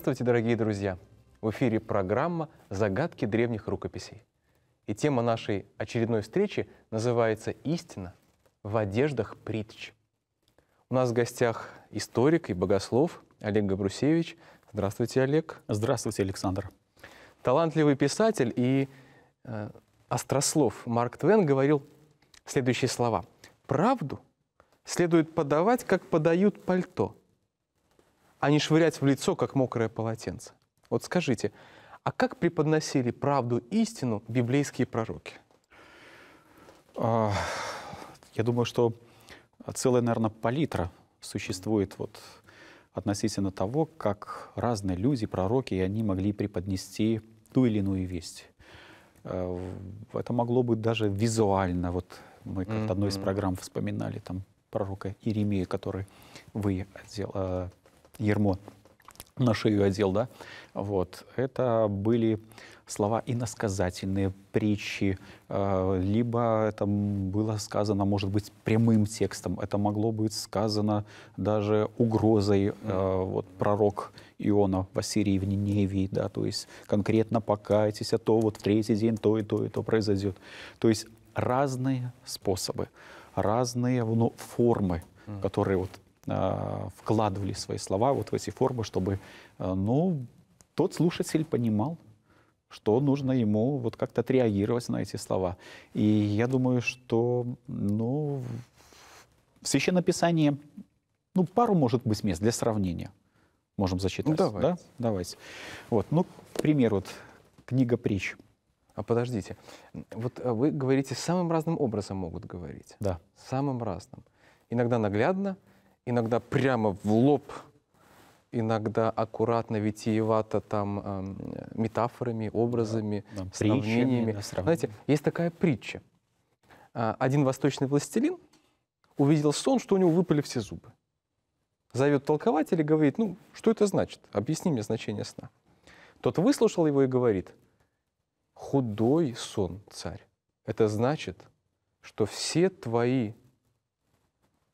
Здравствуйте, дорогие друзья! В эфире программа «Загадки древних рукописей». И тема нашей очередной встречи называется «Истина в одеждах притч». У нас в гостях историк и богослов Олег Габрусевич. Здравствуйте, Олег. Здравствуйте, Александр. Талантливый писатель и э, острослов Марк Твен говорил следующие слова. «Правду следует подавать, как подают пальто – а не швырять в лицо, как мокрое полотенце. Вот скажите, а как преподносили правду истину библейские пророки? А, я думаю, что целая, наверное, палитра существует вот относительно того, как разные люди, пророки, и они могли преподнести ту или иную весть. Э, это могло быть даже визуально. Вот мы как-то одной из программ вспоминали там пророка Иеремия, который вы отдел, э, ермо на шею одел, да, вот, это были слова иносказательные, притчи, э, либо это было сказано, может быть, прямым текстом, это могло быть сказано даже угрозой, э, вот пророк Иона в Ассирии, в Ниневии, да, то есть конкретно покайтесь, а то вот в третий день то и то и то произойдет. То есть разные способы, разные ну, формы, которые вот Э, вкладывали свои слова вот в эти формы, чтобы, э, ну, тот слушатель понимал, что нужно ему вот как-то отреагировать на эти слова. И я думаю, что, ну, в Священном Писании, ну, пару, может быть, мест для сравнения. Можем зачитать. Ну, давайте. Да? Давайте. Вот, ну, пример, вот, книга притч. А подождите, вот э, вы говорите, самым разным образом могут говорить. Да. Самым разным. Иногда наглядно, иногда прямо в лоб, иногда аккуратно, витиевато там э, метафорами, образами, да, да, сравнениями. Да, Знаете, есть такая притча. А, один восточный властелин увидел сон, что у него выпали все зубы. Зовет толкователя и говорит, ну, что это значит? Объясни мне значение сна. Тот выслушал его и говорит, худой сон, царь. Это значит, что все твои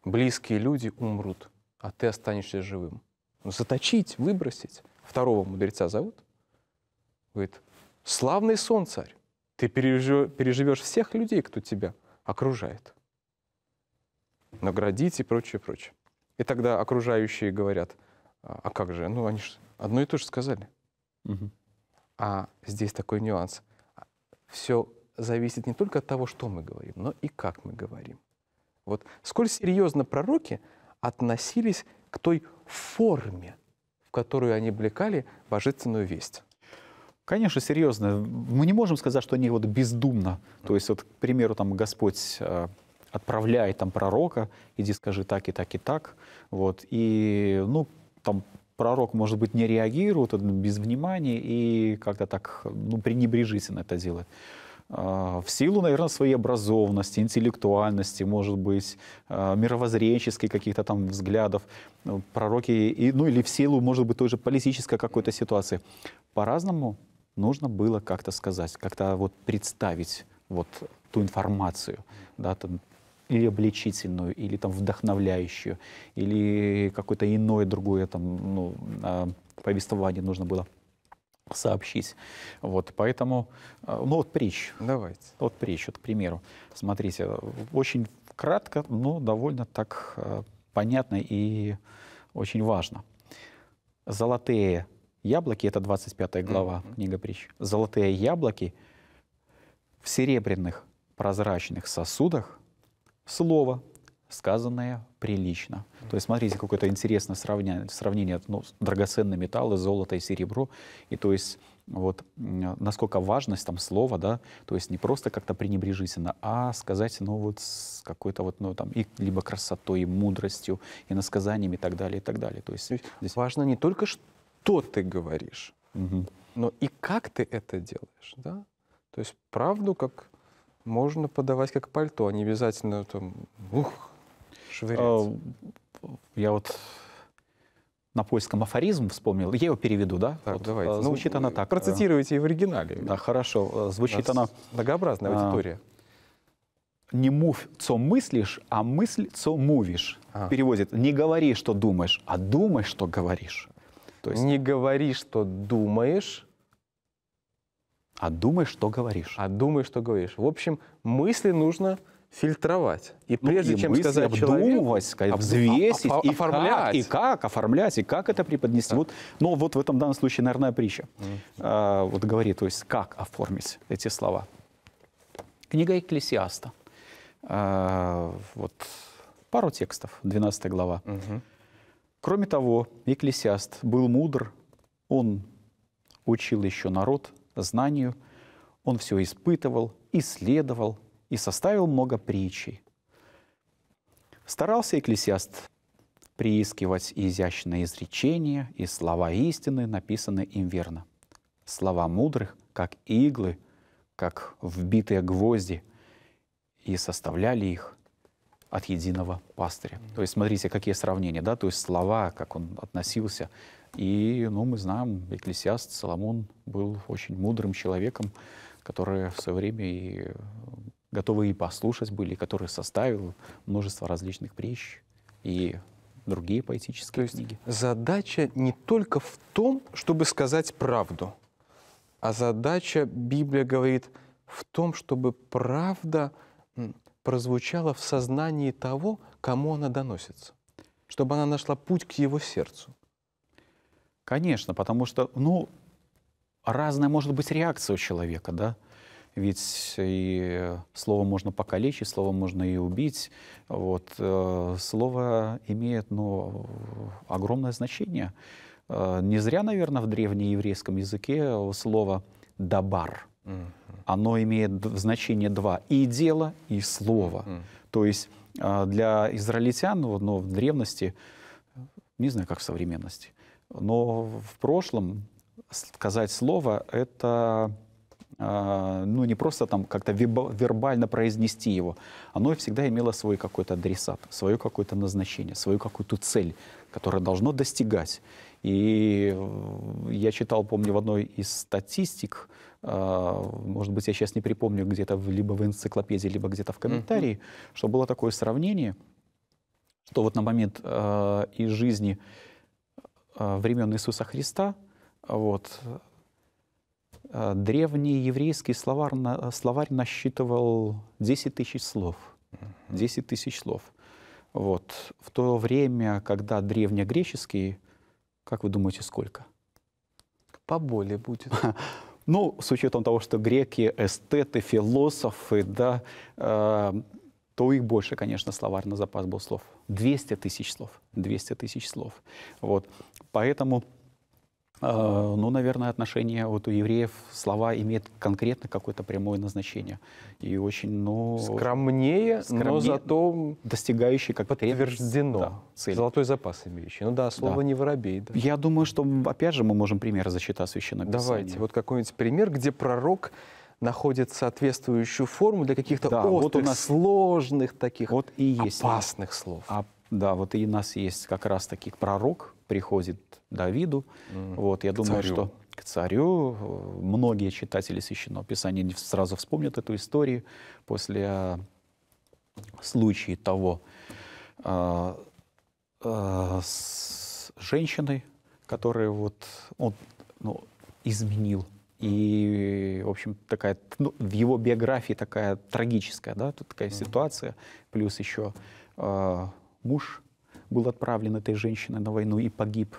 близкие люди умрут, а ты останешься живым. Ну, заточить, выбросить. Второго мудреца зовут. Говорит, славный сон, царь, ты переживешь всех людей, кто тебя окружает. Наградить и прочее, прочее. И тогда окружающие говорят, а, а как же, ну они же одно и то же сказали. Угу. А здесь такой нюанс. А Все зависит не только от того, что мы говорим, но и как мы говорим. Вот сколь серьезно пророки относились к той форме, в которую они облекали божественную весть. Конечно, серьезно. Мы не можем сказать, что они вот бездумно. То есть, вот, к примеру, там Господь э, отправляет там пророка, иди скажи так и так и так. Вот. И, ну, там пророк, может быть, не реагирует, э, без внимания и как-то так, ну, пренебрежительно это делает. А, в силу, наверное, своей образованности, интеллектуальности, может быть, а, мировоззренческих каких-то там взглядов, э, пророки, и, ну или в силу, может быть, той же политической какой-то ситуации. По-разному нужно было как-то сказать, как-то вот представить вот ту информацию, да, там, или обличительную, или там вдохновляющую, или какое-то иное другое там, ну, а, повествование нужно было сообщить. Вот, поэтому, э, ну вот притч. Давайте. Вот притч, вот, к примеру. Смотрите, очень кратко, но довольно так э, понятно и очень важно. Золотые яблоки, это 25 глава mm-hmm. книга притч, золотые яблоки в серебряных прозрачных сосудах слово – сказанное прилично. То есть смотрите, какое-то интересное сравнение, сравнение ну, драгоценные металлы, золото и серебро. И то есть вот насколько важность там слова, да, то есть не просто как-то пренебрежительно, а сказать, ну вот с какой-то вот, ну там, и либо красотой, и мудростью, и насказаниями и так далее, и так далее. То есть, то есть здесь... важно не только, что ты говоришь, угу. но и как ты это делаешь, да. То есть правду как можно подавать как пальто, а не обязательно там, ух, Швырять. Э, я вот на польском афоризм вспомнил. Я его переведу, да? Так, вот, э, давайте. Звучит ну, она так. Э, процитируйте и в оригинале. Да, хорошо. Звучит она... Многообразная аудитория. Не мув, co мыслишь, а мысль, co мувишь. А. Переводит. Не говори, что думаешь, а думай, что говоришь. То есть... Не говори, что думаешь, а думай, что говоришь. А думай, что говоришь. В общем, мысли нужно фильтровать. И ну, прежде ну, и чем сказать обдумывать, человеку, взвесить, об, и, оформлять. Как, и как оформлять, и как это преподнести. Так. Вот, ну вот в этом данном случае, наверное, притча mm. а, вот говорит, то есть как оформить эти слова. Книга Экклесиаста. А, вот пару текстов, 12 глава. Mm -hmm. Кроме того, Экклесиаст был мудр, он учил еще народ знанию, он все испытывал, исследовал, и составил много притчей. Старался экклесиаст приискивать изящные изречения и слова истины, написанные им верно. Слова мудрых, как иглы, как вбитые гвозди, и составляли их от единого пастыря. То есть смотрите, какие сравнения, да, то есть слова, как он относился. И, ну, мы знаем, экклесиаст Соломон был очень мудрым человеком, который в свое время и готовы и послушать были, который составил множество различных притч и другие поэтические То есть книги. Задача не только в том, чтобы сказать правду, а задача, Библия говорит, в том, чтобы правда прозвучала в сознании того, кому она доносится, чтобы она нашла путь к его сердцу. Конечно, потому что, ну, разная может быть реакция у человека, да ведь и слово можно покалечить, слово можно и убить. Вот, э, слово имеет ну, огромное значение. Э, не зря, наверное, в древнееврейском языке слово «дабар». Оно имеет значение два – и дело, и слово. То есть э, для израильтян но ну, в древности, не знаю, как в современности, но в прошлом сказать слово – это а, ну, не просто там как-то вербально произнести его, оно всегда имело свой какой-то адресат, свое какое-то назначение, свою какую-то цель, которая должно достигать. И э, я читал, помню, в одной из статистик, а, может быть, я сейчас не припомню где-то либо в энциклопедии, либо где-то в комментарии, mm-hmm. что было такое сравнение, что вот на момент а, из жизни времен Иисуса Христа вот, Э, древний еврейский словарь, э, словарь насчитывал 10 тысяч слов. 10 тысяч слов. Вот. В то время, когда древнегреческий, как вы думаете, сколько? Поболее будет. Ну, с учетом того, что греки, эстеты, философы, да, э, то их больше, конечно, словарь на запас был слов. 200 тысяч слов. 200 тысяч слов. Вот. Поэтому а, ну, наверное, отношение вот у евреев слова имеет конкретно какое-то прямое назначение. И очень, ну... Скромнее, скромнее но зато... Достигающий как Подтверждено. Да, цель. Золотой запас имеющий. Ну да, слово да. не воробей. Да. Я думаю, что, опять же, мы можем примеры зачитать Священного Давайте, вот какой-нибудь пример, где пророк находит соответствующую форму для каких-то да, острых, вот у нас... сложных таких, вот и есть, опасных слов. А, да, вот и у нас есть как раз-таки пророк, приходит Давиду. Mm. Вот, я к думаю, царю. что к царю. Э, многие читатели Священного Писания сразу вспомнят эту историю после э, случая того э, э, с женщиной, которая вот он ну, изменил. И, в общем, такая, ну, в его биографии такая трагическая, да, тут такая mm-hmm. ситуация. Плюс еще э, муж был отправлен этой женщиной на войну и погиб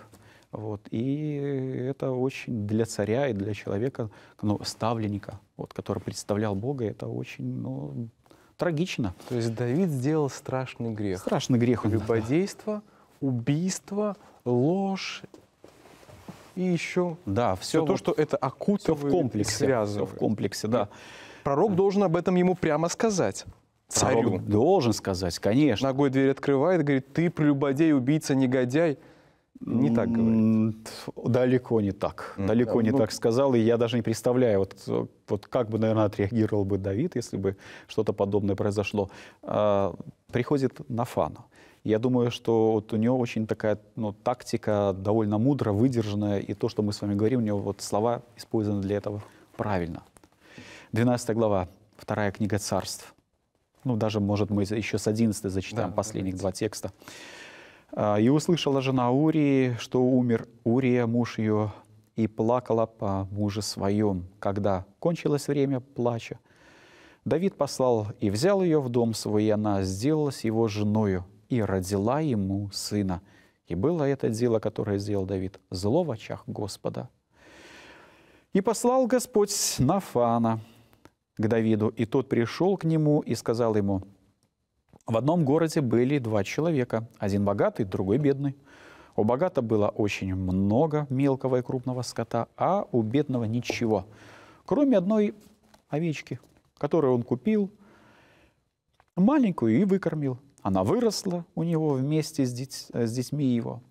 вот. И это очень для царя и для человека, ну, ставленника, вот, который представлял Бога, это очень ну, трагично. То есть Давид сделал страшный грех. Страшный грех. Он Любодейство, убийство, ложь и еще да, все, все вот, то, что это окутывает все в комплексе, связывает. Все в комплексе, да. Пророк должен об этом ему прямо сказать. Царю. Пророк должен сказать, конечно. Ногой дверь открывает, говорит, ты прелюбодей, убийца, негодяй не так говорит. Далеко не так. Mm, Далеко не ну... так сказал. И я даже не представляю, вот, вот как бы, наверное, отреагировал бы Давид, если бы что-то подобное произошло. А, приходит Нафана. Я думаю, что вот у него очень такая ну, тактика довольно мудро выдержанная. И то, что мы с вами говорим, у него вот слова использованы для этого правильно. 12 глава, вторая книга царств. Ну, даже, может, мы еще с 11 зачитаем да, последних давайте. два текста. А, и услышала жена Урии, что умер Урия, муж ее, и плакала по мужу своем, когда кончилось время плача. Давид послал и взял ее в дом свой, и она сделалась его женою, и родила ему сына. И было это дело, которое сделал Давид, зло в очах Господа. И послал Господь Нафана к Давиду, и тот пришел к нему и сказал ему – в одном городе были два человека, один богатый, другой бедный. У богата было очень много мелкого и крупного скота, а у бедного ничего, кроме одной овечки, которую он купил, маленькую и выкормил. Она выросла у него вместе с, деть, с детьми его.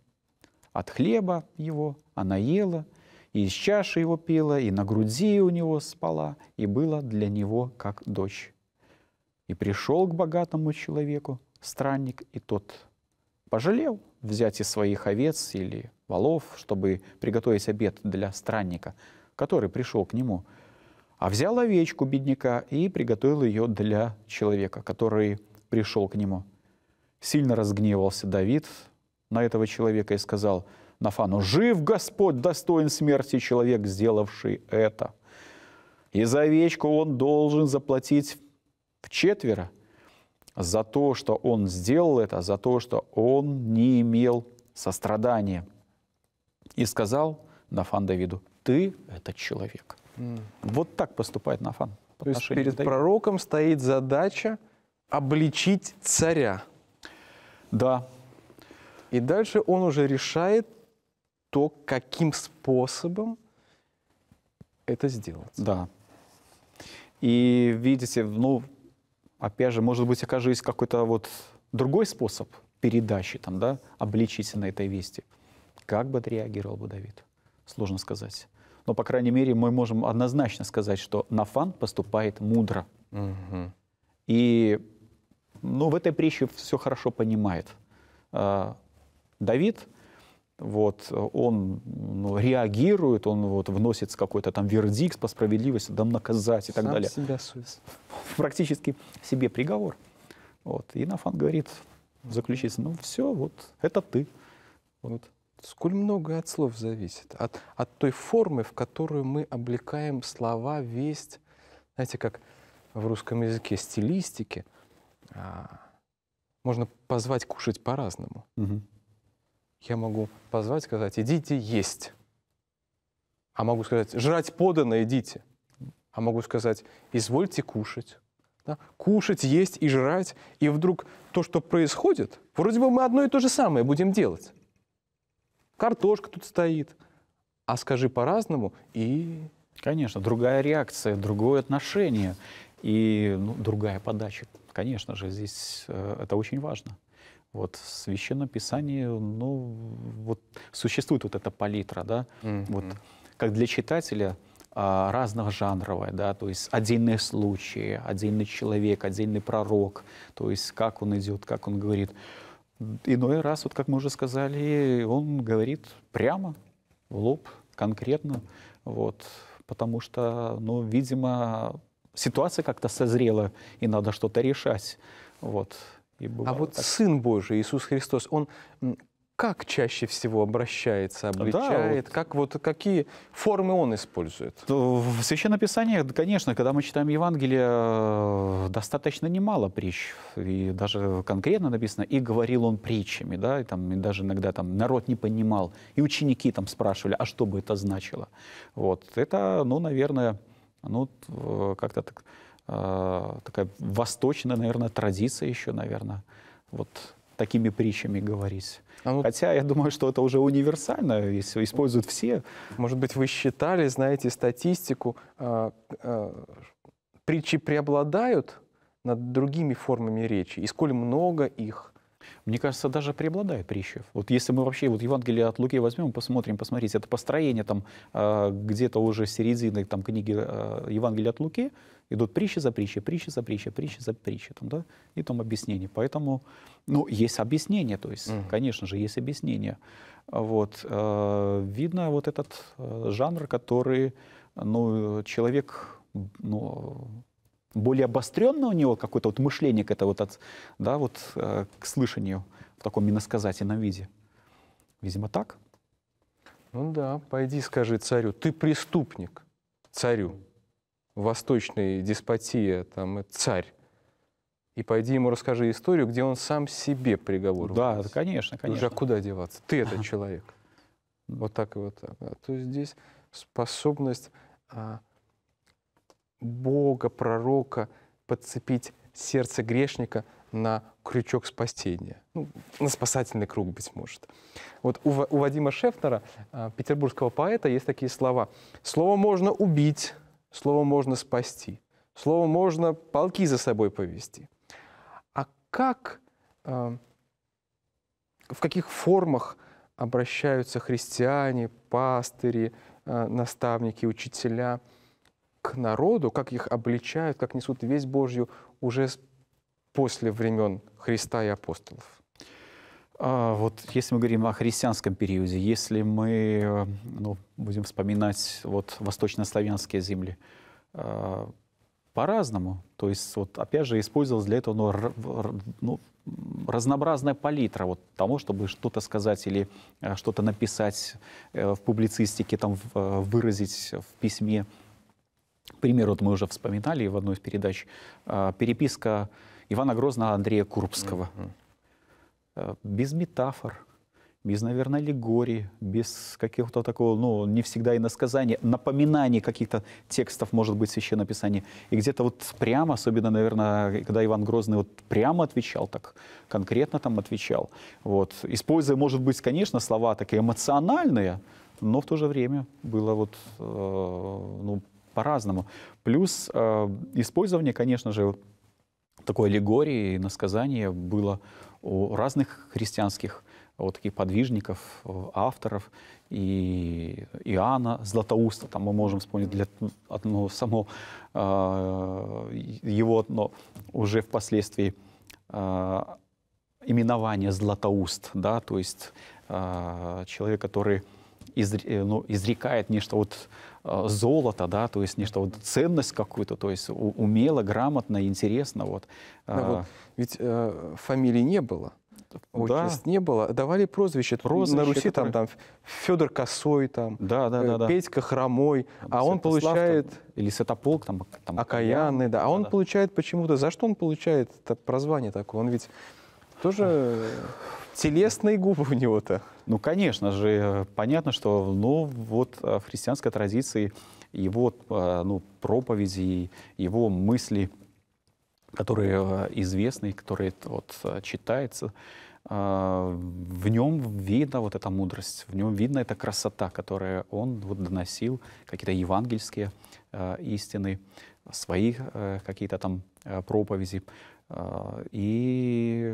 От хлеба его она ела, и из чаши его пила, и на груди у него спала, и была для него как дочь. И пришел к богатому человеку странник, и тот пожалел взять из своих овец или волов, чтобы приготовить обед для странника, который пришел к нему, а взял овечку бедняка и приготовил ее для человека, который пришел к нему. Сильно разгневался Давид на этого человека и сказал Нафану, «Жив Господь, достоин смерти человек, сделавший это!» И за овечку он должен заплатить в четверо за то, что он сделал это, за то, что он не имел сострадания. И сказал Нафан Давиду, ты этот человек. Mm. Вот так поступает Нафан. то есть перед Давиду. пророком стоит задача обличить царя. Да. И дальше он уже решает то, каким способом это сделать. Да. И видите, ну, опять же, может быть, окажется какой-то вот другой способ передачи, там, да, на этой вести. Как бы отреагировал бы Давид? Сложно сказать. Но, по крайней мере, мы можем однозначно сказать, что Нафан поступает мудро. Угу. И ну, в этой притче все хорошо понимает. А, Давид вот, э, он ну, реагирует, он вот, вносит какой-то там вердикт по справедливости, там наказать и так Сам далее. себя сует. Практически себе приговор. Вот. И Нафан говорит заключиться, ну все, вот это ты. Вот. Сколь много от слов зависит, от, от той формы, в которую мы облекаем слова, весть, знаете, как в русском языке, стилистики, а, можно позвать кушать по-разному. Угу. Я могу позвать, сказать, идите есть. А могу сказать, жрать подано, идите. А могу сказать, извольте кушать. Да? Кушать, есть и жрать. И вдруг то, что происходит, вроде бы мы одно и то же самое будем делать. Картошка тут стоит. А скажи по-разному и... Конечно, другая реакция, другое отношение и ну, другая подача. Конечно же, здесь э, это очень важно. Вот в Священном Писании, ну, вот существует вот эта палитра, да, mm-hmm. вот как для читателя а, разножанровая, да, то есть отдельные случаи, отдельный человек, отдельный пророк, то есть как он идет, как он говорит. Иной раз, вот как мы уже сказали, он говорит прямо, в лоб, конкретно, вот, потому что, ну, видимо, ситуация как-то созрела, и надо что-то решать, вот. И а вот так. Сын Божий, Иисус Христос, Он как чаще всего обращается, обличает, да, вот. как вот какие формы он использует? В Священном Писании, конечно, когда мы читаем Евангелие, достаточно немало притч. И даже конкретно написано, и говорил он притчами, да, и там и даже иногда там народ не понимал, и ученики там спрашивали, а что бы это значило? Вот, это, ну, наверное, ну, э, как-то так Э, такая восточная, наверное, традиция еще, наверное, вот такими притчами говорить. А вот... Хотя я думаю, что это уже универсально, если используют все. Может быть, вы считали, знаете, статистику, э, э, притчи преобладают над другими формами речи, и сколь много их? Мне кажется, даже преобладает притчи. Вот если мы вообще вот Евангелие от Луки возьмем, посмотрим, посмотрите, это построение там э, где-то уже середины там, книги э, Евангелия от Луки, идут притчи за притчи, притчи за притчи, притчи за притчи, там, да, и там объяснение. Поэтому, ну, есть объяснение, то есть, mm конечно же, есть объяснение. Вот, э, видно вот этот э, жанр, который, ну, человек, ну, более обостренно у него какое-то вот мышление к это вот от, да, вот э, к слышанию в таком иносказательном виде. Видимо, так. Ну да, пойди скажи царю, ты преступник, царю восточной деспотия, там, э, царь. И пойди ему расскажи историю, где он сам себе приговор. Да, вынес. конечно, конечно. Уже куда деваться? Ты этот человек. Ну. Вот так и вот так. То есть здесь способность а, Бога, пророка подцепить сердце грешника на крючок спасения, ну, на спасательный круг, быть может. Вот у, у Вадима Шефнера, а, петербургского поэта, есть такие слова. «Слово можно убить, словом можно спасти, словом можно полки за собой повести. А как, э, в каких формах обращаются христиане, пастыри, э, наставники, учителя к народу, как их обличают, как несут весть Божью уже после времен Христа и апостолов? А, вот если мы говорим о христианском периоде, если мы э, ну, будем вспоминать вот восточнославянские земли, э, по-разному. То есть, вот, опять же, использовалась для этого ну, ну, разнообразная палитра вот, того, чтобы что-то сказать или э, что-то написать в публицистике, там, выразить в письме. Пример вот мы уже вспоминали в одной из передач, а, переписка Ивана Грозного Андрея Курбского. Mm-hmm Э, без метафор, без, наверное, аллегории, без каких-то такого, ну, не всегда и насказания, напоминаний каких-то текстов, может быть, Священное Писание. И где-то вот прямо, особенно, наверное, когда Иван Грозный вот прямо отвечал, так конкретно там отвечал, вот, используя, может быть, конечно, слова такие эмоциональные, но в то же время было вот, э, ну, по-разному. Плюс э, использование, конечно же, такой аллегории, насказания было у разных христианских э, вот таких подвижников, э, авторов, и Иоанна Златоуста, там мы можем вспомнить для одно само э, его одно уже впоследствии именование Златоуст, да, то есть человек, который ну, изрекает нечто вот Э, золото, да, то есть нечто, вот ценность какую-то, то есть умело, грамотно, интересно. Вот. Да, вот. А. Ведь э, фамилии не было. Отчеств да. не было. Давали прозвище. прозвище на Руси который... там, там Федор Косой, там, да, да, э, да, да. Петька Хромой, там, а он получает... Там, или Святополк, там, там Окаянный, да. А да, он да. получает почему-то... За что он получает это прозвание такое? Он ведь тоже телесные губы у него-то. Ну, конечно же, понятно, что, ну, вот э, в христианской традиции его э, ну, проповеди, его мысли, которые э, известны, которые вот читаются, в нем видна вот эта мудрость, в нем видна эта красота, которую он вот доносил, какие-то евангельские истины, свои какие-то там проповеди. А, и,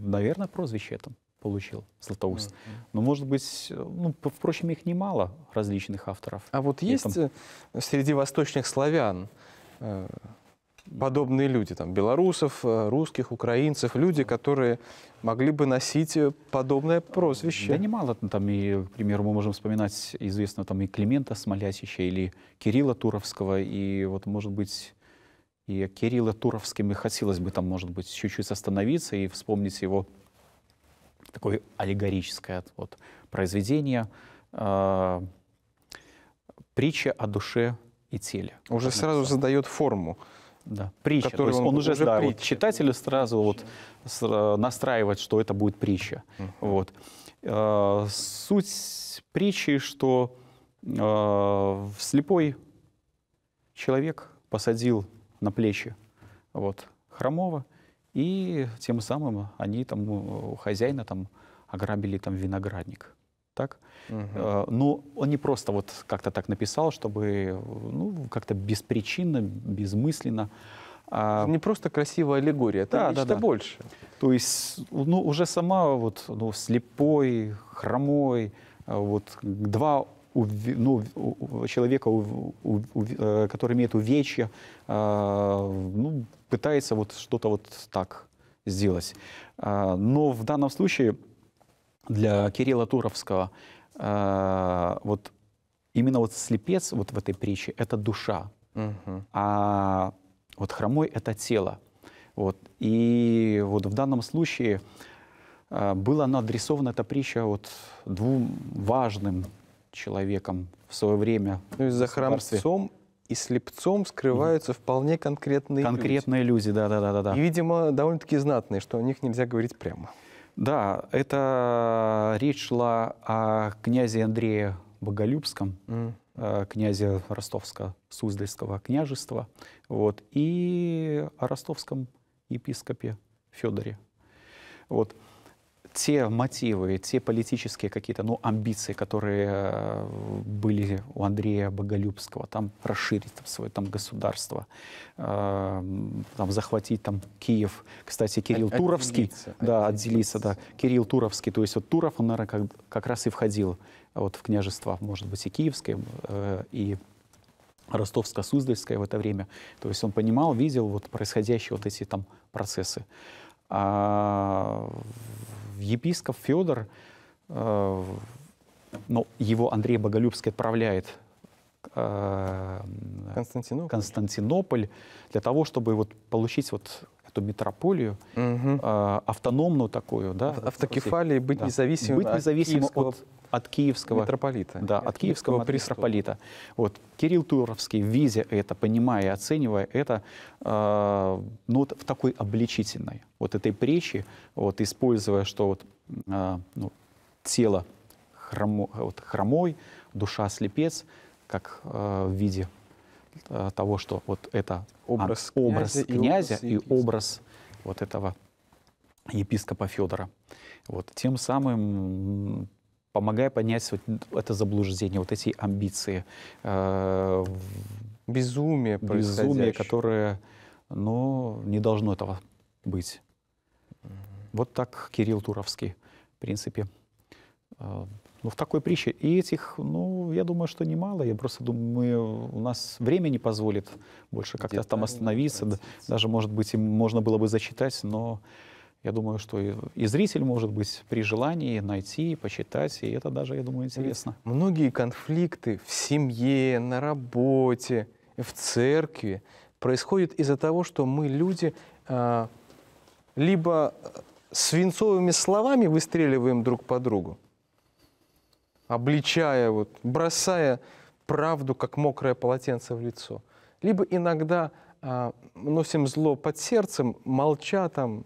наверное, прозвище это получил Златоуст. Mm -hmm. Но, может быть, ну, впрочем, их немало, различных авторов. А вот есть этом... Э, среди восточных славян э, подобные люди, там, белорусов, э, русских, украинцев, люди, которые могли бы носить подобное прозвище? Да немало. Ну, там, и, к примеру, мы можем вспоминать известного там и Климента Смолясича, или Кирилла Туровского, и вот, может быть, и Кирилла Туровскими хотелось бы там, может быть, чуть-чуть остановиться и вспомнить его такое аллегорическое вот, произведение э, «Притча о душе и теле». Уже написано. сразу задает форму. Да, притча. То есть он, он уже, уже да, вот читателю сразу притча. вот э, настраивает, что это будет притча. Uh -huh. Вот. Э, суть притчи, что э, слепой человек посадил на плечи вот, хромого и тем самым они там ну, у хозяина там ограбили там виноградник. Так? Угу. Но он не просто вот как-то так написал, чтобы ну, как-то беспричинно, безмысленно. А... Не просто красивая аллегория, это да, нечто да, да. больше. То есть ну, уже сама вот ну, слепой, хромой, э, вот два ну, человека, э, который имеет увечья, а, ну, пытается вот что-то вот так сделать. А, но в данном случае для Кирилла Туровского а, вот именно вот слепец вот в этой притче – это душа, угу. а вот хромой – это тело. Вот. И вот в данном случае была она адресована, эта притча, вот двум важным человеком в свое время. То есть ну, за храмцом и слепцом скрываются mm. вполне конкретные конкретные люди. да, да, да, да, да. И, видимо, довольно-таки знатные, что о них нельзя говорить прямо. Да, это э, речь шла о князе Андрее Боголюбском, mm. князе Ростовско-Суздальского княжества, вот, и о ростовском епископе Федоре. Вот те мотивы, те политические какие-то ну, амбиции, которые э, были у Андрея Боголюбского, там расширить там, свое там, государство, э, там, захватить там, Киев. Кстати, Кирилл От, Туровский, отделиться, да, отделиться, да, Кирилл Туровский, то есть вот Туров, он, наверное, как, как раз и входил вот, в княжество, может быть, и Киевское, э, и Ростовско-Суздальское в это время. То есть он понимал, видел вот происходящие вот эти там процессы. А епископ Федор, э, ну, его Андрей Боголюбский отправляет э, Константинополь. Константинополь для того, чтобы вот получить вот эту метрополию, угу. э, автономную такую. Да, Автокефалии, быть да. независимым быть независимым от, киевского от, от киевского митрополита. Да, от, киевского, киевского митрополита. Вот. Кирилл Туровский, видя это, понимая оценивая это, э, ну, вот в такой обличительной, вот этой пречи, вот, используя, что вот, э, ну, тело хромо, вот, хромой, душа слепец, как э, в виде Э, того, что вот это образ, а, образ князя, князя и, образ, и образ вот этого епископа Федора. Вот, тем самым помогая понять вот это заблуждение, вот эти амбиции. Э, безумие Безумие, которое но ну, не должно этого быть. Вот так Кирилл Туровский, в принципе, а, ну, в такой притче. И этих, ну, я думаю, что немало. Я просто думаю, мы, у нас время не позволит больше как-то там остановиться. Да, даже, может быть, им можно было бы зачитать, но я думаю, что и, и зритель может быть при желании найти, почитать, и это даже, я думаю, интересно. Ведь многие конфликты в семье, на работе, в церкви происходят из-за того, что мы люди а, либо свинцовыми словами выстреливаем друг по другу, обличая, вот, бросая правду, как мокрое полотенце в лицо. Либо иногда а, носим зло под сердцем, молча там,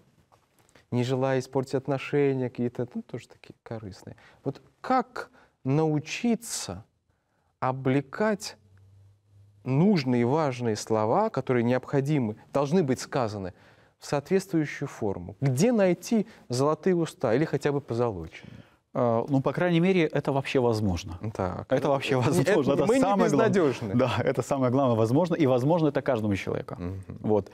не желая испортить отношения какие-то, ну, тоже такие корыстные. Вот как научиться облекать нужные важные слова, которые необходимы, должны быть сказаны, в соответствующую форму? Где найти золотые уста или хотя бы позолоченные? Э, ну, по крайней мере, это вообще возможно. Так. Это вообще э, возможно. Это, это мы самое не безнадежны. Да, это самое главное возможно. И возможно это каждому человеку. Угу. Вот.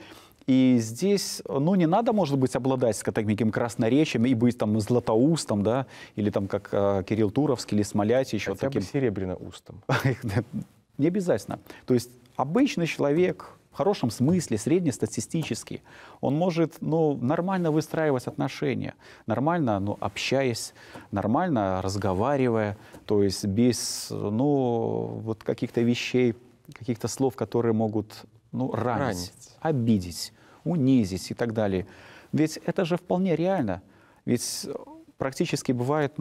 И здесь, ну, не надо, может быть, обладать с то красноречием и быть там златоустом, да, или там как э, Кирилл Туровский или Смолять еще Хотя таким. Бы устом. не обязательно. То есть обычный человек, в хорошем смысле, среднестатистически, он может ну, нормально выстраивать отношения, нормально ну, общаясь, нормально разговаривая, то есть без ну, вот каких-то вещей, каких-то слов, которые могут ну, ранить, ранить, обидеть, унизить и так далее. Ведь это же вполне реально. Ведь практически бывают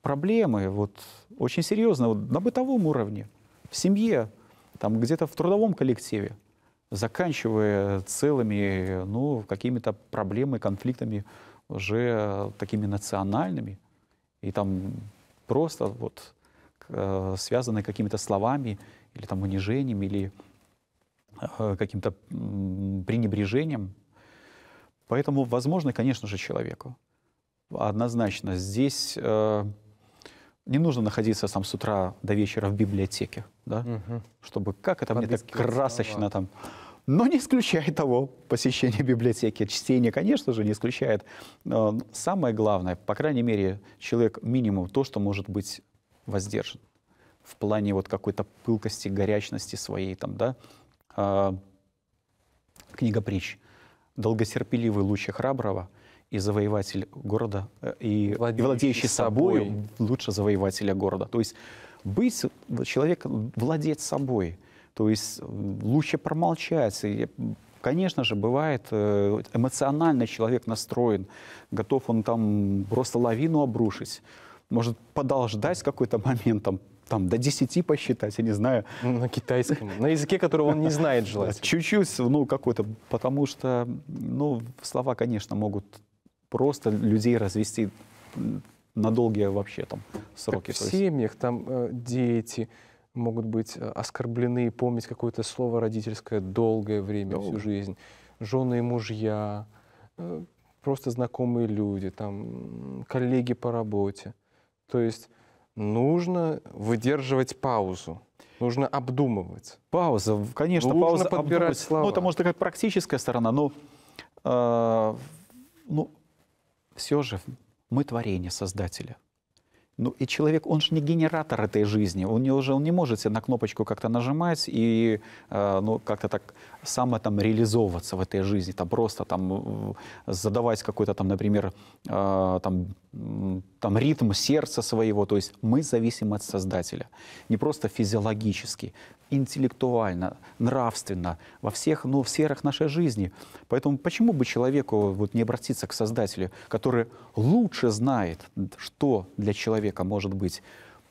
проблемы вот, очень серьезно вот, на бытовом уровне, в семье, там где-то в трудовом коллективе, заканчивая целыми, ну, какими-то проблемами, конфликтами уже э, такими национальными, и там просто вот э, связаны какими-то словами или там унижением, или э, каким-то пренебрежением. Поэтому возможно, конечно же, человеку. Однозначно здесь... Э, не нужно находиться там с утра до вечера в библиотеке, да, угу. чтобы как это мне так красочно там. Но не исключает того посещение библиотеки. Чтение, конечно же, не исключает. Но самое главное, по крайней мере, человек минимум то, что может быть воздержан в плане вот какой-то пылкости, горячности своей там, да. А, книга притч «Долготерпеливый лучи храброго» — и завоеватель города, э, и владеющий, и владеющий собой, лучше завоевателя города. То есть быть человек, владеть собой, то есть лучше промолчать. И, конечно же, бывает э, эмоциональный человек настроен, готов он там просто лавину обрушить, может подождать какой-то момент, там, там, до 10 посчитать, я не знаю. Ну, на китайском, на языке, которого он не знает желательно. Чуть-чуть, ну, какой-то, потому что, ну, слова, конечно, могут просто людей развести на долгие вообще там сроки. Так в семьях там э, дети могут быть э, оскорблены, помнить какое-то слово родительское долгое время, Долго. всю жизнь. Жены и мужья, э, просто знакомые люди, там, коллеги по работе. То есть нужно выдерживать паузу. Нужно обдумывать. Пауза, конечно, нужно пауза подбирать обдумывать. слова. Ну, это может такая практическая сторона, но э, ну, все же мы творение Создателя. Ну и человек, он же не генератор этой жизни, он не уже он не может себе на кнопочку как-то нажимать и э, ну как-то так само там реализовываться в этой жизни, там просто там э, задавать какой-то там, например, э, там там ритм сердца своего, то есть мы зависим от Создателя, не просто физиологически, интеллектуально, нравственно во всех ну в сферах нашей жизни. Поэтому почему бы человеку вот не обратиться к Создателю, который лучше знает, что для человека человека может быть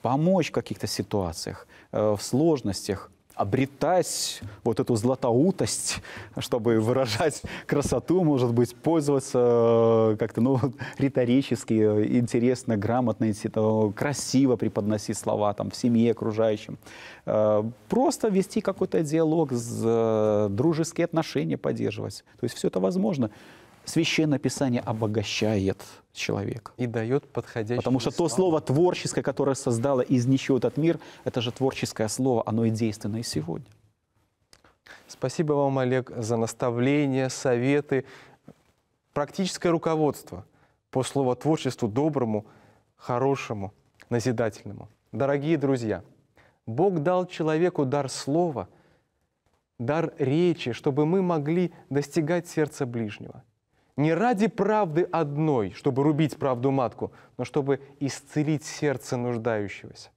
помочь в каких-то ситуациях, э, в сложностях, обретать вот эту златоутость, чтобы выражать красоту, может быть, пользоваться э, как-то ну, риторически, э, интересно, грамотно, красиво преподносить слова там, в семье, окружающим. Просто вести какой-то диалог, дружеские отношения поддерживать. То есть все это возможно. Священное Писание обогащает человека. И дает подходящее Потому что то слово творческое, которое создало из ничего этот мир, это же творческое слово, оно и действенно и сегодня. Спасибо вам, Олег, за наставления, советы, практическое руководство по словотворчеству доброму, хорошему, назидательному. Дорогие друзья, Бог дал человеку дар слова, дар речи, чтобы мы могли достигать сердца ближнего – не ради правды одной, чтобы рубить правду матку, но чтобы исцелить сердце нуждающегося.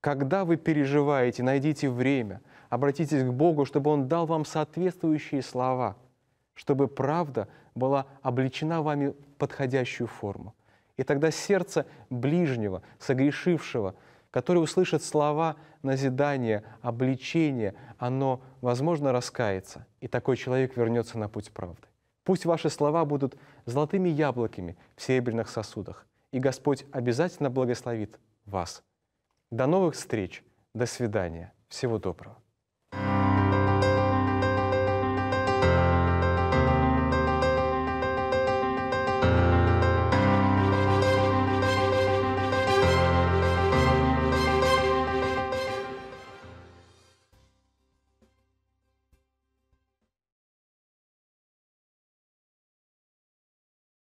Когда вы переживаете, найдите время, обратитесь к Богу, чтобы Он дал вам соответствующие слова, чтобы правда была облечена вами в подходящую форму. И тогда сердце ближнего, согрешившего, который услышит слова назидания, обличения, оно, возможно, раскается, и такой человек вернется на путь правды. Пусть ваши слова будут золотыми яблоками в серебряных сосудах, и Господь обязательно благословит вас. До новых встреч, до свидания, всего доброго.